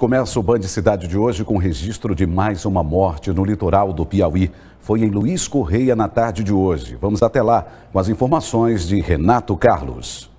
começa o Band Cidade de hoje com registro de mais uma morte no litoral do Piauí. Foi em Luiz Correia na tarde de hoje. Vamos até lá com as informações de Renato Carlos.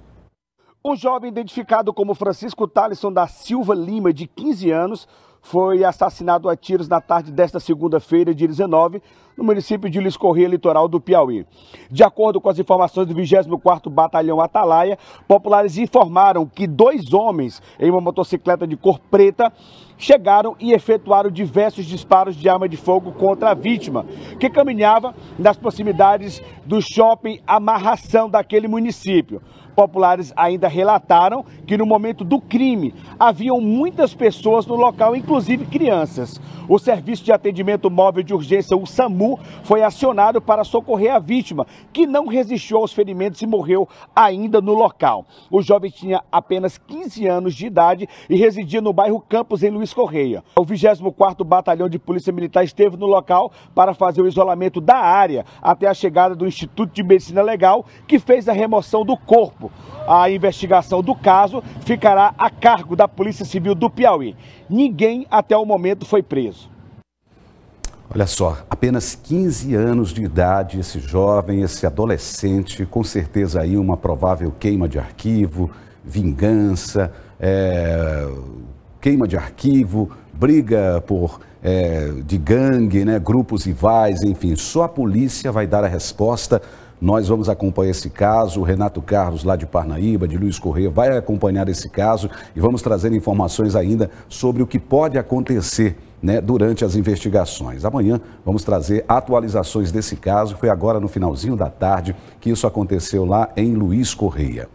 O jovem identificado como Francisco Talisson da Silva Lima, de 15 anos, foi assassinado a tiros na tarde desta segunda-feira, dia 19, no município de Luiz Corrêa, litoral do Piauí. De acordo com as informações do 24º Batalhão Atalaia, populares informaram que dois homens em uma motocicleta de cor preta chegaram e efetuaram diversos disparos de arma de fogo contra a vítima, que caminhava nas proximidades do shopping Amarração daquele município. Populares ainda relataram que no momento do crime haviam muitas pessoas no local, inclusive inclusive crianças. O Serviço de Atendimento Móvel de Urgência, o SAMU, foi acionado para socorrer a vítima, que não resistiu aos ferimentos e morreu ainda no local. O jovem tinha apenas 15 anos de idade e residia no bairro Campos, em Luiz Correia. O 24º Batalhão de Polícia Militar esteve no local para fazer o isolamento da área até a chegada do Instituto de Medicina Legal, que fez a remoção do corpo. A investigação do caso ficará a cargo da Polícia Civil do Piauí. Ninguém até o momento foi preso. Olha só, apenas 15 anos de idade, esse jovem, esse adolescente, com certeza aí uma provável queima de arquivo, vingança, é, queima de arquivo, briga por é, de gangue, né, grupos rivais, enfim, só a polícia vai dar a resposta nós vamos acompanhar esse caso. O Renato Carlos, lá de Parnaíba, de Luiz Corrêa, vai acompanhar esse caso e vamos trazer informações ainda sobre o que pode acontecer. Né, durante as investigações. Amanhã vamos trazer atualizações desse caso. Foi agora no finalzinho da tarde que isso aconteceu lá em Luiz Correia.